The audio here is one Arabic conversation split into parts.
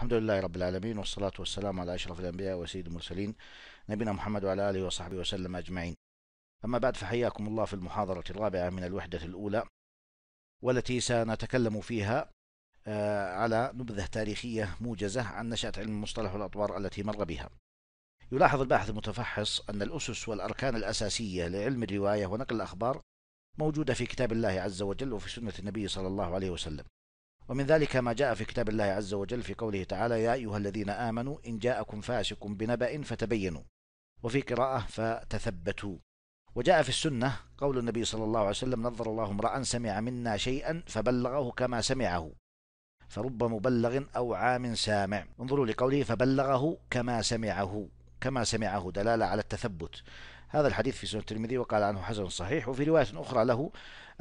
الحمد لله رب العالمين والصلاة والسلام على أشرف الأنبياء وسيد المرسلين نبينا محمد وعلى آله وصحبه وسلم أجمعين أما بعد فحياكم الله في المحاضرة الرابعة من الوحدة الأولى والتي سنتكلم فيها آه، على نبذة تاريخية موجزة عن نشأة علم المصطلح والأطوار التي مر بها يلاحظ الباحث المتفحص أن الأسس والأركان الأساسية لعلم الرواية ونقل الأخبار موجودة في كتاب الله عز وجل وفي سنة النبي صلى الله عليه وسلم ومن ذلك ما جاء في كتاب الله عز وجل في قوله تعالى يا أيها الذين آمنوا إن جاءكم فاسق بنبأ فتبينوا وفي قراءة فتثبتوا وجاء في السنة قول النبي صلى الله عليه وسلم نظر الله امرأ سمع منا شيئا فبلغه كما سمعه فرب مبلغ أو عام سامع انظروا لقوله فبلغه كما سمعه كما سمعه دلالة على التثبت هذا الحديث في سنة الترمذي وقال عنه حسن صحيح وفي رواية أخرى له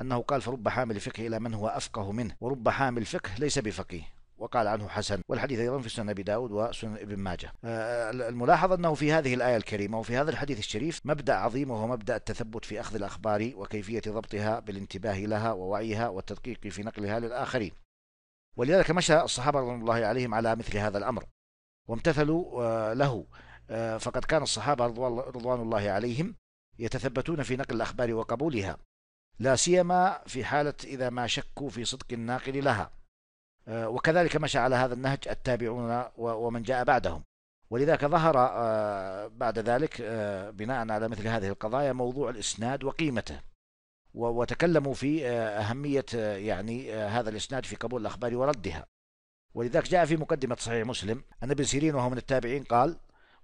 أنه قال فرب حامل فقه إلى من هو أفقه منه ورب حامل فقه ليس بفقيه وقال عنه حسن والحديث أيضا في سنن أبي داود وسنن ابن ماجة آه، الملاحظ أنه في هذه الآية الكريمة وفي هذا الحديث الشريف مبدأ عظيم وهو مبدأ التثبت في أخذ الأخبار وكيفية ضبطها بالانتباه لها ووعيها والتدقيق في نقلها للآخرين ولذلك مشى الصحابة رضي الله عليهم على مثل هذا الأمر وامتثلوا آه، له آه، فقد كان الصحابة رضوان الله عليهم يتثبتون في نقل الأخبار وقبولها لا سيما في حالة إذا ما شكوا في صدق الناقل لها آه، وكذلك مشى على هذا النهج التابعون ومن جاء بعدهم ولذلك ظهر آه، بعد ذلك بناء على مثل هذه القضايا موضوع الإسناد وقيمته وتكلموا في أهمية يعني هذا الإسناد في قبول الأخبار وردها ولذلك جاء في مقدمة صحيح مسلم أن ابن سيرين وهو من التابعين قال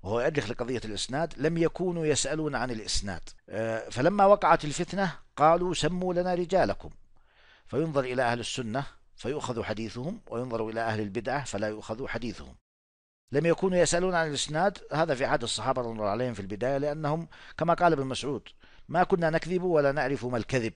وهو يؤرخ لقضية الإسناد لم يكونوا يسألون عن الإسناد آه، فلما وقعت الفتنة قالوا سموا لنا رجالكم فينظر إلى أهل السنة فيؤخذ حديثهم وينظر إلى أهل البدعة فلا يؤخذ حديثهم لم يكونوا يسألون عن الإسناد هذا في عهد الصحابة رضي الله عليهم في البداية لأنهم كما قال ابن مسعود ما كنا نكذب ولا نعرف ما الكذب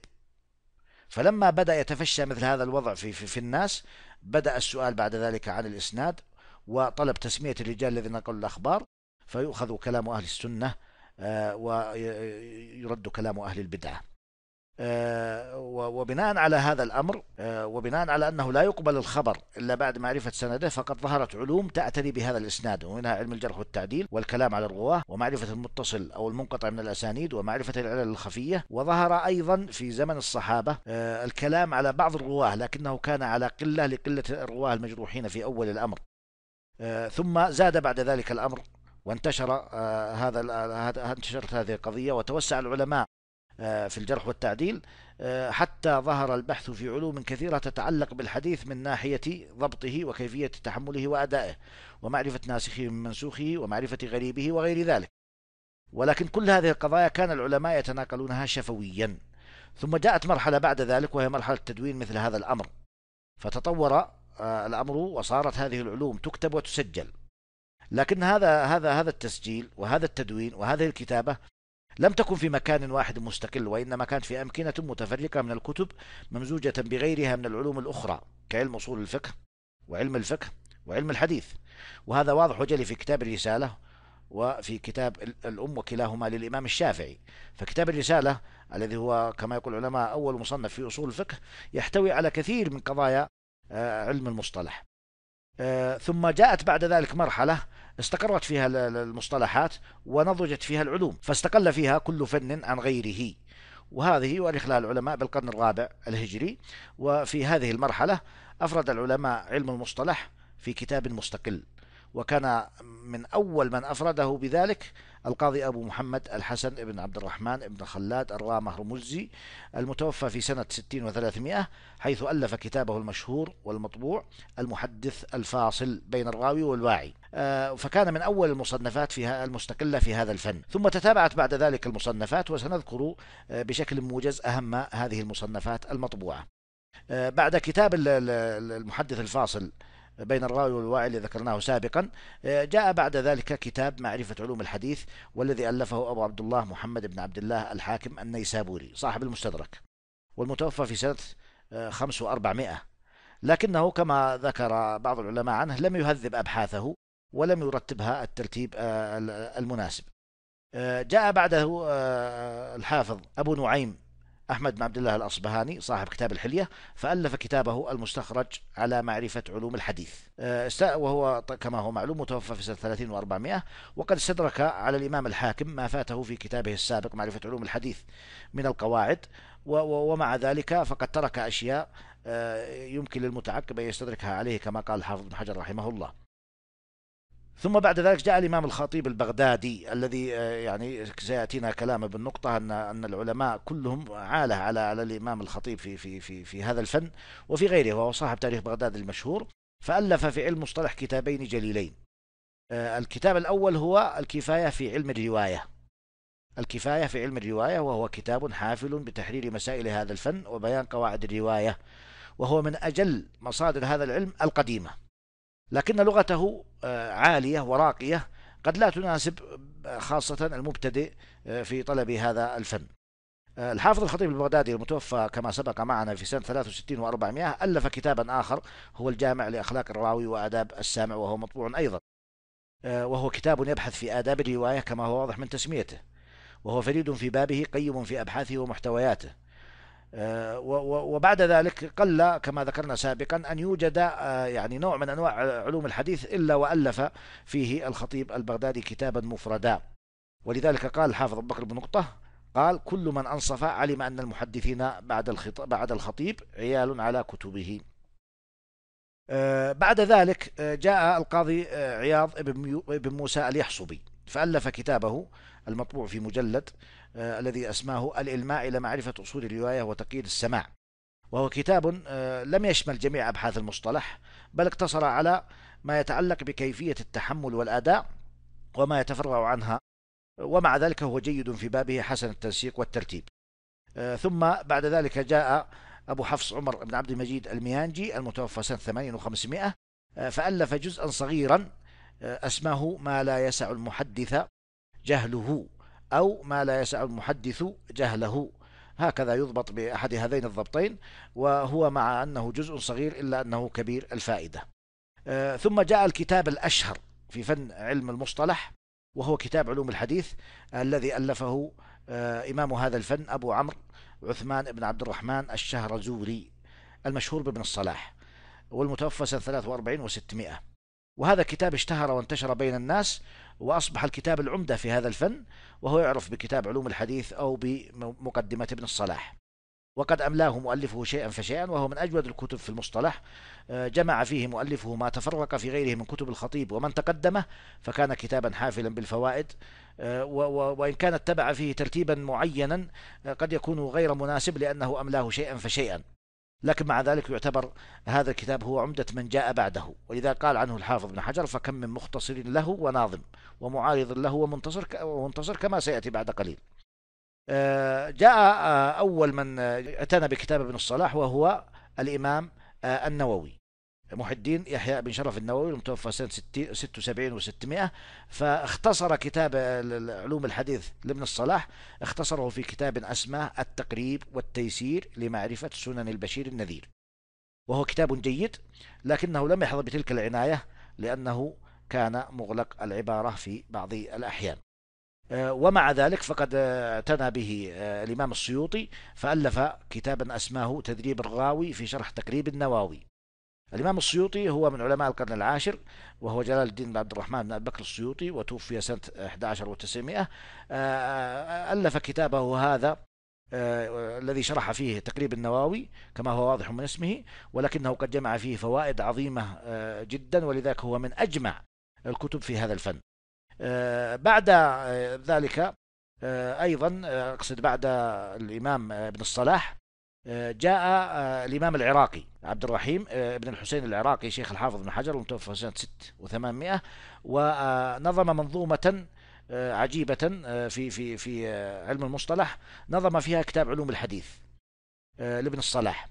فلما بدأ يتفشى مثل هذا الوضع في, في, في الناس بدأ السؤال بعد ذلك عن الإسناد وطلب تسمية الرجال الذين نقلوا الأخبار فيؤخذ كلام أهل السنة آه، ويرد كلام أهل البدعة آه، وبناء على هذا الأمر آه، وبناء على أنه لا يقبل الخبر إلا بعد معرفة سنده فقد ظهرت علوم تعتني بهذا الإسناد ومنها علم الجرح والتعديل والكلام على الرواة ومعرفة المتصل أو المنقطع من الأسانيد ومعرفة العلل الخفية وظهر أيضا في زمن الصحابة الكلام على بعض الرواة لكنه كان على قلة لقلة الرواة المجروحين في أول الأمر ثم زاد بعد ذلك الأمر وانتشر آه، هذا آه، آه، انتشرت هذه القضية وتوسع العلماء في الجرح والتعديل حتى ظهر البحث في علوم كثيرة تتعلق بالحديث من ناحية ضبطه وكيفية تحمله وأدائه ومعرفة ناسخه من منسوخه ومعرفة غريبه وغير ذلك ولكن كل هذه القضايا كان العلماء يتناقلونها شفويا ثم جاءت مرحلة بعد ذلك وهي مرحلة تدوين مثل هذا الأمر فتطور الأمر وصارت هذه العلوم تكتب وتسجل لكن هذا هذا هذا التسجيل وهذا التدوين وهذه الكتابه لم تكن في مكان واحد مستقل وإنما كانت في أمكنة متفرقة من الكتب ممزوجة بغيرها من العلوم الأخرى كعلم أصول الفقه وعلم الفقه وعلم الحديث وهذا واضح وجلي في كتاب الرسالة وفي كتاب الأم وكلاهما للإمام الشافعي فكتاب الرسالة الذي هو كما يقول العلماء أول مصنف في أصول الفقه يحتوي على كثير من قضايا آه، علم المصطلح آه، ثم جاءت بعد ذلك مرحلة استقرت فيها المصطلحات ونضجت فيها العلوم فاستقل فيها كل فن عن غيره وهذه يؤرخ لها العلماء بالقرن الرابع الهجري وفي هذه المرحلة أفرد العلماء علم المصطلح في كتاب مستقل وكان من أول من أفرده بذلك القاضي أبو محمد الحسن بن عبد الرحمن بن خلاد الرامة رمزي المتوفى في سنة 60 و300 حيث ألف كتابه المشهور والمطبوع المحدث الفاصل بين الراوي والواعي آه، فكان من أول المصنفات فيها المستقلة في هذا الفن ثم تتابعت بعد ذلك المصنفات وسنذكر آه، بشكل موجز أهم هذه المصنفات المطبوعة آه، بعد كتاب المحدث الفاصل بين الراوي والواعي الذي ذكرناه سابقا آه، جاء بعد ذلك كتاب معرفة علوم الحديث والذي ألفه أبو عبد الله محمد بن عبد الله الحاكم النيسابوري صاحب المستدرك والمتوفى في سنة 5400 آه، لكنه كما ذكر بعض العلماء عنه لم يهذب أبحاثه ولم يرتبها الترتيب آه، المناسب جاء بعده الحافظ أبو نعيم أحمد بن عبد الله الأصبهاني صاحب كتاب الحلية فألف كتابه المستخرج على معرفة علوم الحديث آه، وهو كما هو معلوم متوفى في سنة 30 و400 وقد استدرك على الإمام الحاكم ما فاته في كتابه السابق معرفة علوم الحديث من القواعد ومع ذلك فقد ترك أشياء آه، يمكن للمتعقب أن يستدركها عليه كما قال الحافظ بن حجر رحمه الله ثم بعد ذلك جاء الإمام الخطيب البغدادي الذي آه، يعني سيأتينا كلامه بالنقطة أن أن العلماء كلهم عاله على على الإمام الخطيب في في في في هذا الفن وفي غيره وهو صاحب تاريخ بغداد المشهور فألف في علم مصطلح كتابين جليلين آه، الكتاب الأول هو الكفاية في علم الرواية الكفاية في علم الرواية وهو كتاب حافل بتحرير مسائل هذا الفن وبيان قواعد الرواية وهو من أجل مصادر هذا العلم القديمة لكن لغته آه، عالية وراقية قد لا تناسب آه، خاصة المبتدئ آه، في طلب هذا الفن الحافظ الخطيب البغدادي المتوفى كما سبق معنا في سنة 63 و400 ألف كتابا آخر هو الجامع لأخلاق الراوي وآداب السامع وهو مطبوع أيضا وهو كتاب يبحث في آداب الرواية كما هو واضح من تسميته وهو فريد في بابه قيم في أبحاثه ومحتوياته آه، وبعد ذلك قل كما ذكرنا سابقا أن يوجد آه، يعني نوع من أنواع علوم الحديث إلا وألف فيه الخطيب البغدادي كتابا مفردا ولذلك قال الحافظ أبو بكر بن نقطة قال كل من أنصف علم أن المحدثين بعد بعد الخطيب عيال على كتبه آه، بعد ذلك جاء القاضي عياض بن موسى اليحصبي فألف كتابه المطبوع في مجلد آه، الذي أسماه الإلماء إلى معرفة أصول الرواية وتقييد السماع وهو كتاب آه، لم يشمل جميع أبحاث المصطلح بل اقتصر على ما يتعلق بكيفية التحمل والأداء وما يتفرع عنها ومع ذلك هو جيد في بابه حسن التنسيق والترتيب آه، ثم بعد ذلك جاء أبو حفص عمر بن عبد المجيد الميانجي المتوفى سنة 8500 فألف جزءا صغيرا أسماه ما لا يسع المحدث جهله أو ما لا يسع المحدث جهله هكذا يضبط بأحد هذين الضبطين وهو مع أنه جزء صغير إلا أنه كبير الفائدة آه، ثم جاء الكتاب الأشهر في فن علم المصطلح وهو كتاب علوم الحديث الذي ألفه آه، إمام هذا الفن أبو عمرو عثمان بن عبد الرحمن الشهرزوري المشهور بابن الصلاح والمتوفى سنة 43 و600 وهذا كتاب اشتهر وانتشر بين الناس وأصبح الكتاب العمدة في هذا الفن وهو يعرف بكتاب علوم الحديث أو بمقدمة ابن الصلاح وقد أملاه مؤلفه شيئا فشيئا وهو من أجود الكتب في المصطلح آه، جمع فيه مؤلفه ما تفرق في غيره من كتب الخطيب ومن تقدمه فكان كتابا حافلا بالفوائد آه، وإن كان اتبع فيه ترتيبا معينا آه، قد يكون غير مناسب لأنه أملاه شيئا فشيئا لكن مع ذلك يعتبر هذا الكتاب هو عمدة من جاء بعده ولذا قال عنه الحافظ ابن حجر فكم من مختصر له وناظم ومعارض له ومنتصر, ومنتصر كما سيأتي بعد قليل آه، جاء آه، أول من اعتنى آه، بكتاب ابن الصلاح وهو الإمام النووي محي الدين يحيى بن شرف النووي المتوفى سنة 76 و600 فاختصر كتاب علوم الحديث لابن الصلاح اختصره في كتاب أسماه التقريب والتيسير لمعرفة سنن البشير النذير وهو كتاب جيد لكنه لم يحظى بتلك العناية لأنه كان مغلق العبارة في بعض الأحيان آه، ومع ذلك فقد آه، اعتنى به آه، الإمام السيوطي فألف كتابا أسماه تدريب الراوي في شرح تقريب النواوي الإمام السيوطي هو من علماء القرن العاشر وهو جلال الدين بن عبد الرحمن بن أبي بكر السيوطي وتوفي سنة 11 و آه، آه، ألف كتابه هذا آه، الذي شرح فيه تقريب النواوي كما هو واضح من اسمه ولكنه قد جمع فيه فوائد عظيمة جدا ولذلك هو من أجمع الكتب في هذا الفن بعد ذلك أيضا أقصد بعد الإمام ابن الصلاح آه، جاء آه، الإمام العراقي عبد الرحيم آه، بن الحسين العراقي شيخ الحافظ بن حجر المتوفى سنة 6800 ونظم منظومة عجيبة في في في علم المصطلح نظم فيها كتاب علوم الحديث لابن الصلاح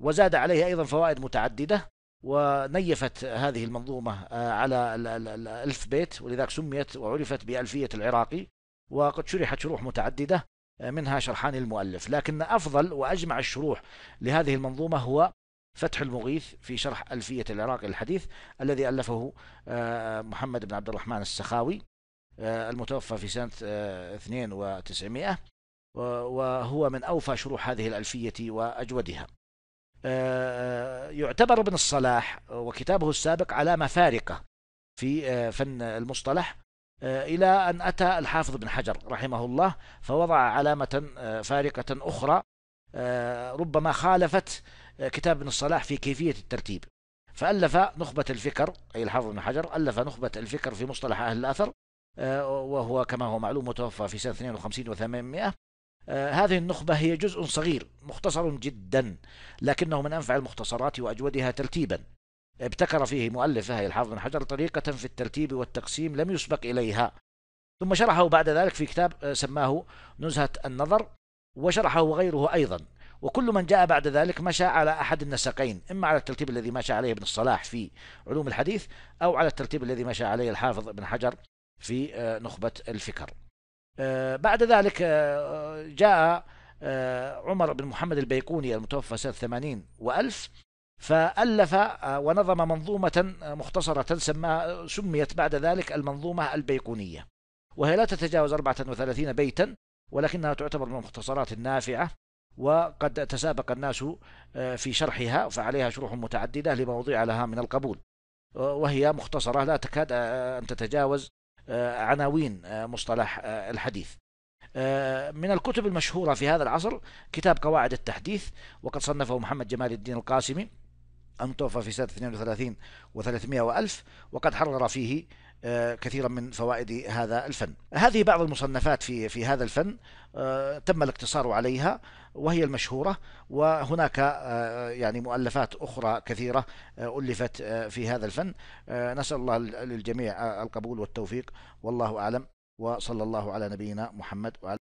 وزاد عليه أيضا فوائد متعددة ونيفت هذه المنظومة على الألف بيت ولذلك سميت وعرفت بألفية العراقي وقد شرحت شروح متعددة منها شرحان المؤلف لكن أفضل وأجمع الشروح لهذه المنظومة هو فتح المغيث في شرح ألفية العراق الحديث الذي ألفه آه، محمد بن عبد الرحمن السخاوي آه، المتوفى في سنة 2900 آه، وهو من أوفى شروح هذه الألفية وأجودها يعتبر ابن الصلاح وكتابه السابق علامة فارقة في فن المصطلح آه، إلى أن أتى الحافظ بن حجر رحمه الله فوضع علامة آه، فارقة أخرى آه، ربما خالفت كتاب ابن الصلاح في كيفية الترتيب فألف نخبة الفكر أي الحافظ بن حجر ألف نخبة الفكر في مصطلح أهل الأثر وهو كما هو معلوم متوفى في سنة 52 و800 هذه النخبة هي جزء صغير مختصر جدا لكنه من أنفع المختصرات وأجودها ترتيبا ابتكر فيه مؤلف هاي الحافظ بن حجر طريقة في الترتيب والتقسيم لم يسبق إليها ثم شرحه بعد ذلك في كتاب آه، سماه نزهة النظر وشرحه غيره أيضا وكل من جاء بعد ذلك مشى على أحد النسقين إما على الترتيب الذي مشى عليه ابن الصلاح في علوم الحديث أو على الترتيب الذي مشى عليه الحافظ بن حجر في آه، نخبة الفكر آه، بعد ذلك جاء عمر بن محمد البيقوني المتوفى سنة 80 وألف فألف آه، ونظم منظومة آه، مختصرة سمى آه، سميت بعد ذلك المنظومة البيقونية وهي لا تتجاوز 34 بيتا ولكنها تعتبر من المختصرات النافعة وقد تسابق الناس في شرحها فعليها شروح متعددة لمواضيع لها من القبول وهي مختصرة لا تكاد أن تتجاوز عناوين مصطلح الحديث من الكتب المشهورة في هذا العصر كتاب قواعد التحديث وقد صنفه محمد جمال الدين القاسمي أن توفى في سنة 32 و300 وألف وقد حرر فيه آه، كثيرا من فوائد هذا الفن هذه بعض المصنفات في في هذا الفن آه، تم الاقتصار عليها وهي المشهورة وهناك آه، يعني مؤلفات أخرى كثيرة ألفت في هذا الفن نسأل الله للجميع القبول والتوفيق والله أعلم وصلى الله على نبينا محمد وعلى